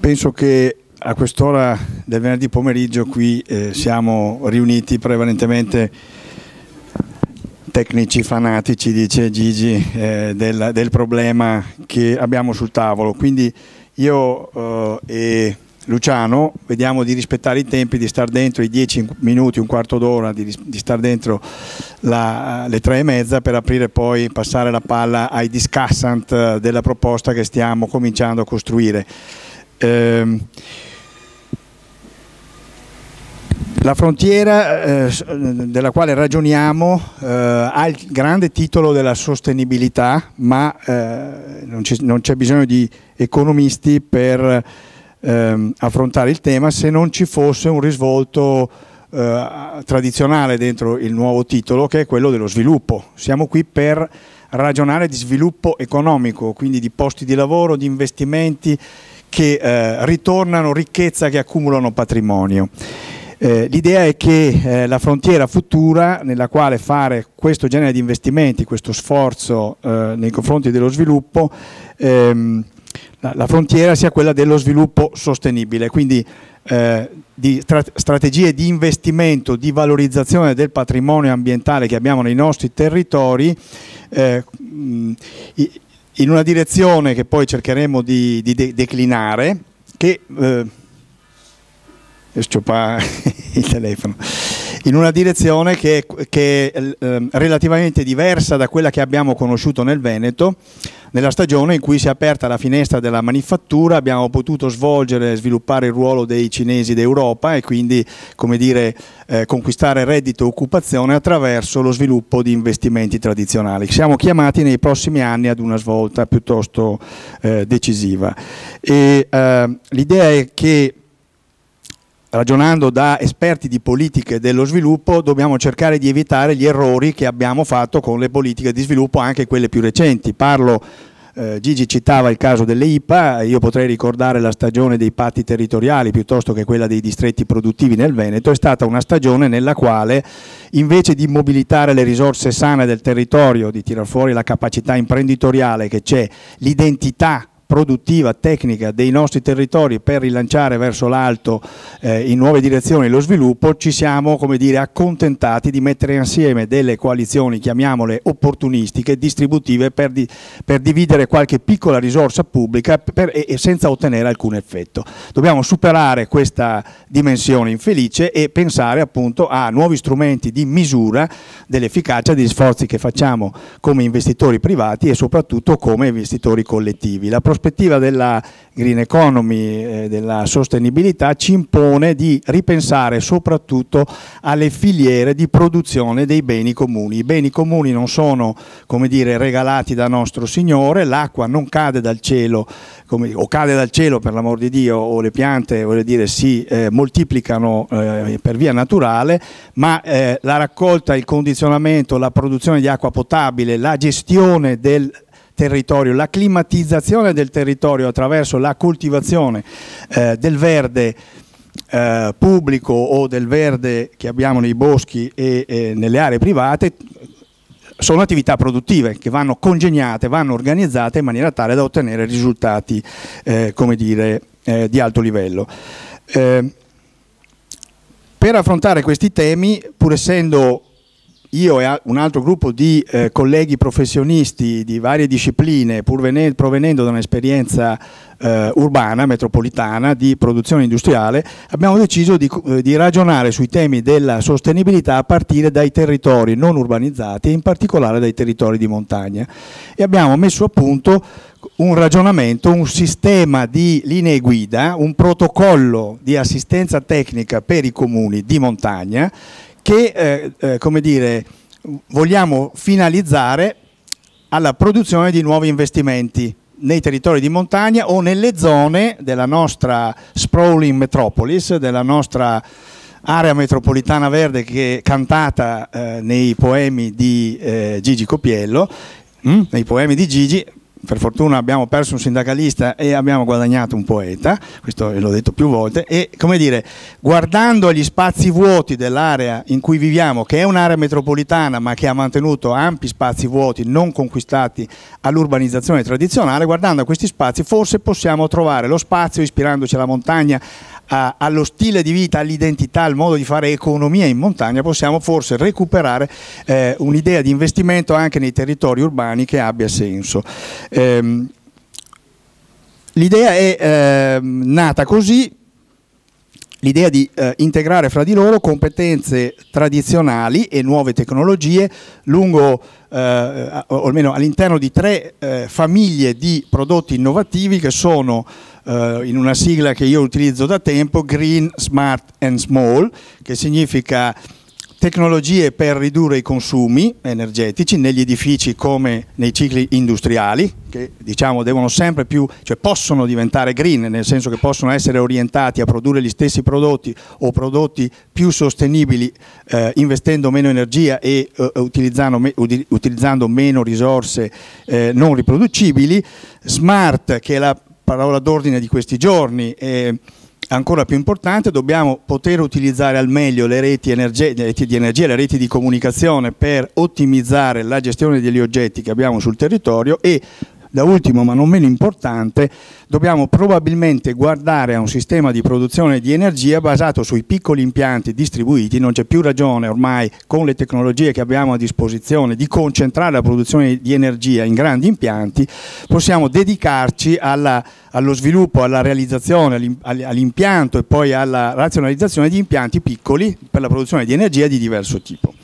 penso che a quest'ora del venerdì pomeriggio qui eh, siamo riuniti prevalentemente tecnici fanatici, dice Gigi, eh, del, del, problema che abbiamo sul tavolo. Quindi io eh, e Luciano vediamo di rispettare i tempi, di stare dentro i 10 minuti, un quarto d'ora, di, di stare dentro la, le tre e mezza per aprire poi, passare la palla ai discussant eh, della proposta che stiamo cominciando a costruire. Ehm, la frontiera eh, della quale ragioniamo eh, ha il grande titolo della sostenibilità, ma eh, non c'è bisogno di economisti per ehm, affrontare il tema se non ci fosse un risvolto eh, tradizionale dentro il nuovo titolo che è quello dello sviluppo. Siamo qui per ragionare di sviluppo economico, quindi di posti di lavoro, di investimenti, che eh, ritornano ricchezza, che accumulano patrimonio. Eh, L'idea è che eh, la frontiera futura nella quale fare questo genere di investimenti, questo sforzo eh, nei confronti dello sviluppo, ehm, la, la, frontiera sia quella dello sviluppo sostenibile, quindi eh, di stra strategie di investimento, di valorizzazione del patrimonio ambientale che abbiamo nei nostri territori. Eh, mh, i, in una direzione che poi cercheremo di, di de declinare, che... Eh, il telefono in una direzione che, che è ehm, relativamente diversa da quella che abbiamo conosciuto nel Veneto. Nella stagione in cui si è aperta la finestra della manifattura abbiamo potuto svolgere e sviluppare il ruolo dei cinesi d'Europa e quindi dire, eh, conquistare reddito e occupazione attraverso lo sviluppo di investimenti tradizionali. Siamo chiamati nei prossimi anni ad una svolta piuttosto eh, decisiva. Ehm, l'idea è che ragionando da esperti di politiche dello sviluppo, dobbiamo cercare di evitare gli errori che abbiamo fatto con le politiche di sviluppo, anche quelle più recenti. Parlo, eh, Gigi citava il caso delle IPA, io potrei ricordare la stagione dei patti territoriali piuttosto che quella dei distretti produttivi nel Veneto, è stata una stagione nella quale invece di mobilitare le risorse sane del territorio, di tirar fuori la capacità imprenditoriale che c'è, l'identità produttiva, tecnica dei nostri territori per rilanciare verso l'alto eh, in nuove direzioni lo sviluppo, ci siamo come dire, accontentati di mettere insieme delle coalizioni, chiamiamole opportunistiche, distributive per, di, per dividere qualche piccola risorsa pubblica per, e, e senza ottenere alcun effetto. Dobbiamo superare questa dimensione infelice e pensare appunto a nuovi strumenti di misura dell'efficacia degli sforzi che facciamo come investitori privati e soprattutto come investitori collettivi. La prospettiva della green economy, eh, della sostenibilità, ci impone di ripensare soprattutto alle filiere di produzione dei beni comuni. I beni comuni non sono come dire, regalati da nostro Signore, l'acqua non cade dal cielo, come, o cade dal cielo per l'amor di Dio, o le piante dire, si eh, moltiplicano eh, per via naturale, ma eh, la raccolta, il condizionamento, la produzione di acqua potabile, la gestione del territorio, la climatizzazione del territorio attraverso la coltivazione eh, del verde eh, pubblico o del verde che abbiamo nei boschi e, e nelle aree private sono attività produttive che vanno congegnate, vanno organizzate in maniera tale da ottenere risultati eh, dire, eh, di alto livello. Eh, per affrontare questi temi, pur essendo io e un altro gruppo di eh, colleghi professionisti di varie discipline, pur provenendo da un'esperienza eh, urbana, metropolitana, di produzione industriale, abbiamo deciso di, eh, di, ragionare sui temi della sostenibilità a partire dai territori non urbanizzati e in particolare dai territori di montagna. E abbiamo messo a punto un ragionamento, un sistema di linee guida, un protocollo di assistenza tecnica per i comuni di montagna che eh, eh, come dire, vogliamo finalizzare alla produzione di nuovi investimenti nei territori di montagna o nelle zone della nostra sprawling metropolis, della nostra area metropolitana verde che è cantata eh, nei poemi di eh, Gigi Copiello, mm? nei poemi di Gigi, per fortuna abbiamo perso un sindacalista e abbiamo guadagnato un poeta, questo l'ho detto più volte, e come dire, guardando agli spazi vuoti dell'area in cui viviamo, che è un'area metropolitana ma che ha mantenuto ampi spazi vuoti non conquistati all'urbanizzazione tradizionale, guardando a questi spazi forse possiamo trovare lo spazio, ispirandoci alla montagna, a, allo stile di vita, all'identità, al modo di fare economia in montagna, possiamo forse recuperare eh, un'idea di investimento anche nei territori urbani che abbia senso. Eh, l'idea è ehm, nata così, l'idea di eh, integrare fra di loro competenze tradizionali e nuove tecnologie lungo, eh, o almeno all'interno di tre eh, famiglie di prodotti innovativi che sono eh, in una sigla che io utilizzo da tempo, Green, Smart and Small, che significa tecnologie per ridurre i consumi energetici negli edifici come nei cicli industriali che diciamo devono sempre più cioè possono diventare green nel senso che possono essere orientati a produrre gli stessi prodotti o prodotti più sostenibili eh, investendo meno energia e eh, utilizzando, me, utilizzando, meno risorse eh, non riproducibili smart che è la parola d'ordine di questi giorni e ancora più importante, dobbiamo poter utilizzare al meglio le reti, energe le reti di energia, le reti di comunicazione per ottimizzare la gestione degli oggetti che abbiamo sul territorio e da ultimo, ma non meno importante, dobbiamo probabilmente guardare a un sistema di produzione di energia basato sui piccoli impianti distribuiti, non c'è più ragione ormai con le tecnologie che abbiamo a disposizione di concentrare la produzione di energia in grandi impianti, possiamo dedicarci alla, allo sviluppo, alla realizzazione, all'impianto e poi alla razionalizzazione di impianti piccoli per la produzione di energia di diverso tipo.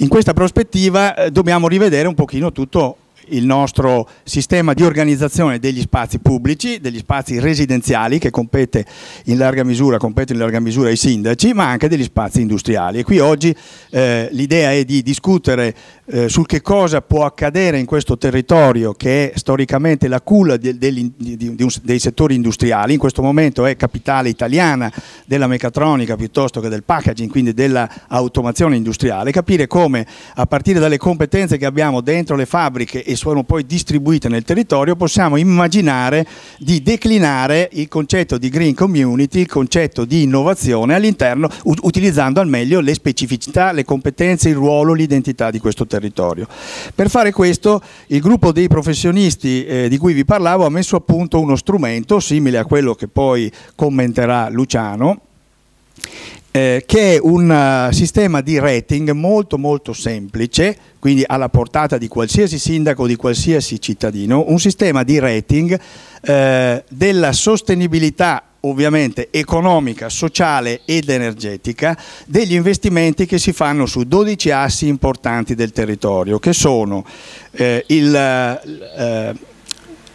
In questa prospettiva eh, dobbiamo rivedere un pochino tutto il nostro sistema di organizzazione degli spazi pubblici, degli spazi residenziali che compete in larga misura, in larga misura ai sindaci, ma anche degli spazi industriali. E qui oggi eh, l'idea è di discutere eh, sul che cosa può accadere in questo territorio che è storicamente la culla di, di, dei settori industriali, in questo momento è capitale italiana della meccatronica piuttosto che del packaging, quindi dell'automazione industriale, capire come a partire dalle competenze che abbiamo dentro le fabbriche e sono poi distribuite nel territorio, possiamo immaginare di declinare il concetto di green community, il concetto di innovazione all'interno, utilizzando al meglio le specificità, le competenze, il ruolo, l'identità di questo territorio. Per fare questo il gruppo dei professionisti eh, di cui vi parlavo ha messo a punto uno strumento simile a quello che poi commenterà Luciano, eh, che è un eh, sistema di rating molto molto semplice, quindi alla portata di qualsiasi sindaco, di qualsiasi cittadino, un sistema di rating eh, della sostenibilità ovviamente economica, sociale ed energetica degli investimenti che si fanno su 12 assi importanti del territorio che sono eh, il, eh,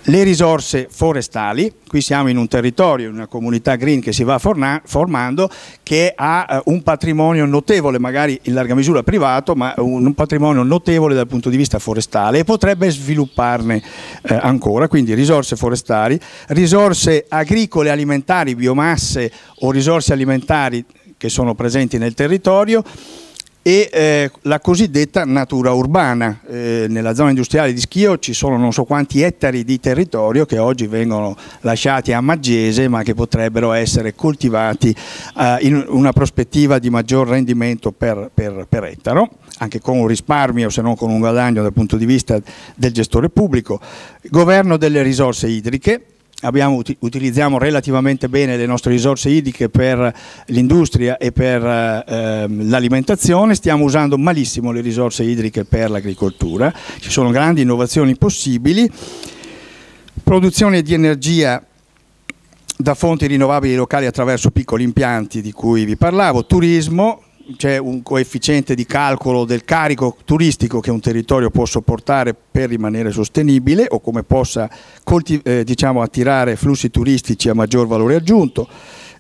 le risorse forestali, qui siamo in un territorio, in una comunità green che si va formando, che ha eh, un patrimonio notevole, magari in larga misura privato, ma un patrimonio notevole dal punto di vista forestale e potrebbe svilupparne eh, ancora, quindi risorse forestali, risorse agricole alimentari, biomasse o risorse alimentari che sono presenti nel territorio, e eh, la cosiddetta natura urbana. Eh, nella zona industriale di Schio ci sono non so quanti ettari di territorio che oggi vengono lasciati a Maggese ma che potrebbero essere coltivati eh, in una prospettiva di maggior rendimento per, per, per, ettaro, anche con un risparmio se non con un guadagno dal punto di vista del gestore pubblico. Governo delle risorse idriche, abbiamo, utilizziamo relativamente bene le nostre risorse idriche per l'industria e per eh, l'alimentazione, stiamo usando malissimo le risorse idriche per l'agricoltura, ci sono grandi innovazioni possibili, produzione di energia da fonti rinnovabili locali attraverso piccoli impianti di cui vi parlavo, turismo, c'è un coefficiente di calcolo del carico turistico che un territorio può sopportare per rimanere sostenibile o come possa eh, diciamo, attirare flussi turistici a maggior valore aggiunto,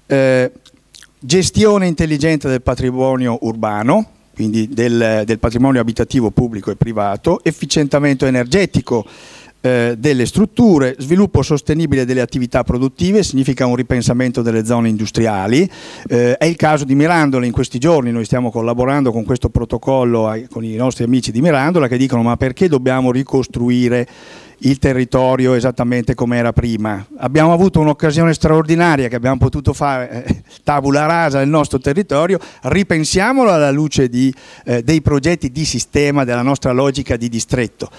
eh, gestione intelligente del patrimonio urbano, quindi del, del patrimonio abitativo pubblico e privato, efficientamento energetico, eh, delle strutture, sviluppo sostenibile delle attività produttive, significa un ripensamento delle zone industriali, eh, è il caso di Mirandola in questi giorni, noi stiamo collaborando con questo protocollo ai, con i nostri amici di Mirandola che dicono ma perché dobbiamo ricostruire il territorio esattamente come era prima. Abbiamo avuto un'occasione straordinaria che abbiamo potuto fare eh, tabula rasa nel nostro territorio, ripensiamolo alla luce di, eh, dei progetti di sistema, della nostra logica di distretto.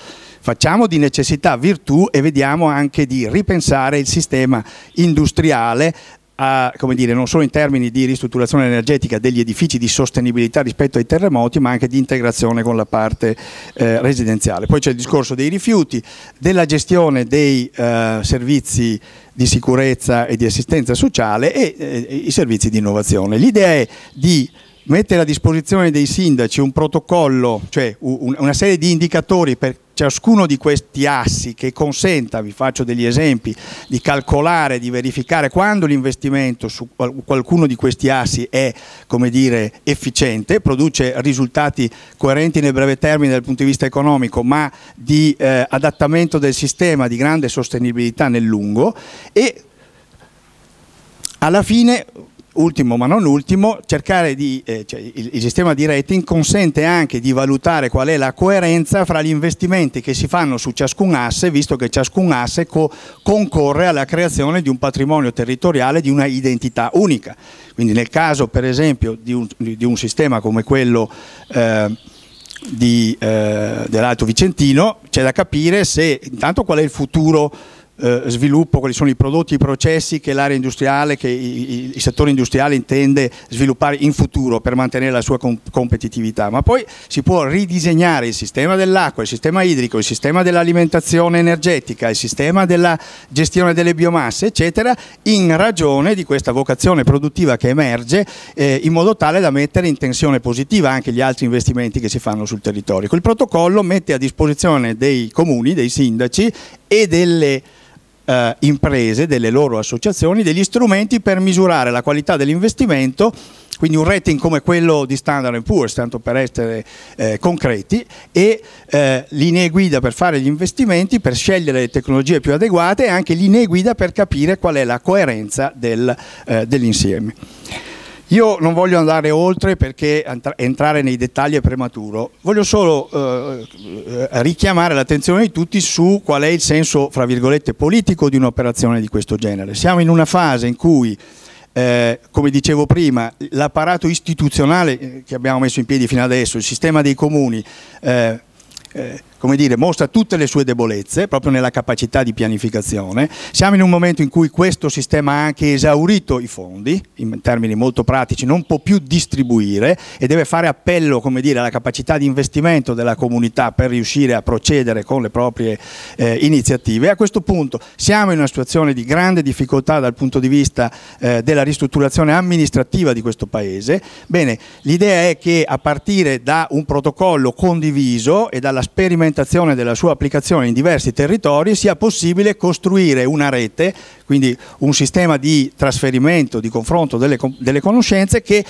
Facciamo di necessità virtù e vediamo anche di ripensare il sistema industriale a, dire, non solo in termini di ristrutturazione energetica degli edifici, di sostenibilità rispetto ai terremoti, ma anche di integrazione con la parte eh, residenziale. Poi c'è il discorso dei rifiuti, della gestione dei eh, servizi di sicurezza e di assistenza sociale e eh, i servizi di innovazione. L'idea è di mette a disposizione dei sindaci un protocollo, cioè una serie di indicatori per ciascuno di questi assi che consenta, vi faccio degli esempi, di calcolare, di verificare quando l'investimento su qualcuno di questi assi è dire, efficiente, produce risultati coerenti nel breve termine dal punto di vista economico, ma di eh, adattamento del sistema, di grande sostenibilità nel lungo e alla fine ultimo ma non ultimo, di, eh, cioè il, il, sistema di rating consente anche di valutare qual è la coerenza fra gli investimenti che si fanno su ciascun asse, visto che ciascun asse co concorre alla creazione di un patrimonio territoriale, di una identità unica. Quindi nel caso per esempio di un, di un sistema come quello eh, eh, dell'Alto Vicentino c'è da capire se intanto qual è il futuro eh, sviluppo, quali sono i prodotti, i processi che l'area industriale, che i, il settore industriale intende sviluppare in futuro per mantenere la sua com competitività, ma poi si può ridisegnare il sistema dell'acqua, il sistema idrico, il sistema dell'alimentazione energetica, il sistema della gestione delle biomasse, eccetera, in ragione di questa vocazione produttiva che emerge eh, in modo tale da mettere in tensione positiva anche gli altri investimenti che si fanno sul territorio. Il protocollo mette a disposizione dei comuni, dei sindaci e delle eh, imprese, delle loro associazioni, degli strumenti per misurare la qualità dell'investimento, quindi un rating come quello di Standard Poor's, tanto per essere eh, concreti, e eh, linee guida per fare gli investimenti, per scegliere le tecnologie più adeguate e anche linee guida per capire qual è la coerenza del, eh, dell'insieme. Io non voglio andare oltre perché entrare nei dettagli è prematuro, voglio solo eh, richiamare l'attenzione di tutti su qual è il senso, fra virgolette, politico di un'operazione di questo genere. Siamo in una fase in cui, eh, come dicevo prima, l'apparato istituzionale eh, che abbiamo messo in piedi fino adesso, il sistema dei comuni, eh, eh come dire, mostra tutte le sue debolezze, proprio nella capacità di pianificazione. Siamo in un momento in cui questo sistema ha anche esaurito i fondi, in termini molto pratici, non può più distribuire e deve fare appello, come dire, alla capacità di investimento della comunità per riuscire a procedere con le proprie eh, iniziative. a questo punto siamo in una situazione di grande difficoltà dal punto di vista eh, della ristrutturazione amministrativa di questo Paese. Bene, l'idea è che a partire da un protocollo condiviso e dalla sperimentazione l'implementazione della sua applicazione in diversi territori sia possibile costruire una rete, quindi un sistema di trasferimento, di confronto delle, delle conoscenze che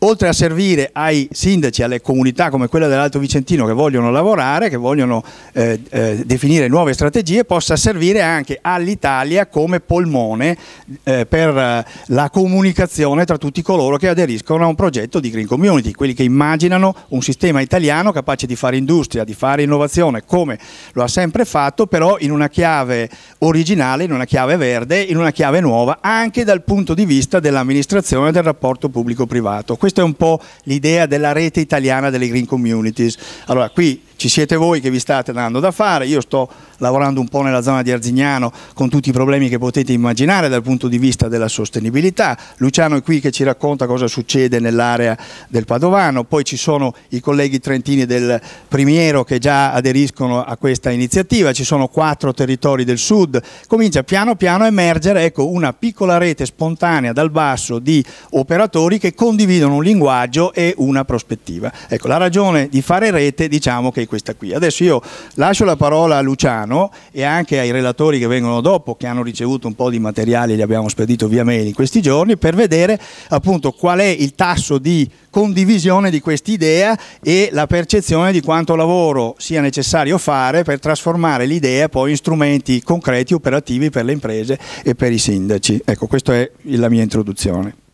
oltre a servire ai sindaci, alle comunità come quella dell'Alto Vicentino che vogliono lavorare, che vogliono eh, eh, definire nuove strategie, possa servire anche all'Italia come polmone eh, per la comunicazione tra tutti coloro che aderiscono a un progetto di Green Community, quelli che immaginano un sistema italiano capace di fare industria, di fare innovazione come lo ha sempre fatto, però in una chiave originale, in una chiave verde, in una chiave nuova, anche dal punto di vista dell'amministrazione e del rapporto pubblico-privato questa è un po' l'idea della rete italiana delle green communities. Allora, qui ci siete voi che vi state dando da fare, io sto lavorando un po' nella zona di Arzignano con tutti i problemi che potete immaginare dal punto di vista della sostenibilità. Luciano è qui che ci racconta cosa succede nell'area del Padovano, poi ci sono i colleghi trentini del Primiero che già aderiscono a questa iniziativa, ci sono quattro territori del sud, comincia piano piano a emergere ecco, una piccola rete spontanea dal basso di operatori che condividono un linguaggio e una prospettiva. Ecco, la ragione di fare rete diciamo che è questa qui. Adesso io lascio la parola a Luciano Milano e anche ai relatori che vengono dopo, che hanno ricevuto un po' di materiali, li abbiamo spedito via mail in questi giorni, per vedere appunto qual è il tasso di condivisione di quest'idea e la percezione di quanto lavoro sia necessario fare per trasformare l'idea poi in strumenti concreti, operativi per le imprese e per i sindaci. Ecco, questa è la mia introduzione.